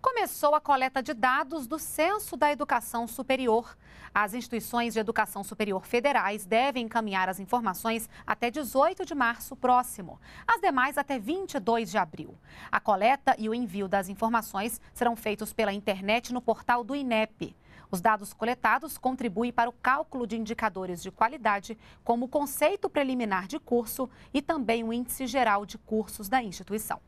começou a coleta de dados do Censo da Educação Superior. As instituições de educação superior federais devem encaminhar as informações até 18 de março próximo, as demais até 22 de abril. A coleta e o envio das informações serão feitos pela internet no portal do INEP. Os dados coletados contribuem para o cálculo de indicadores de qualidade, como o conceito preliminar de curso e também o índice geral de cursos da instituição.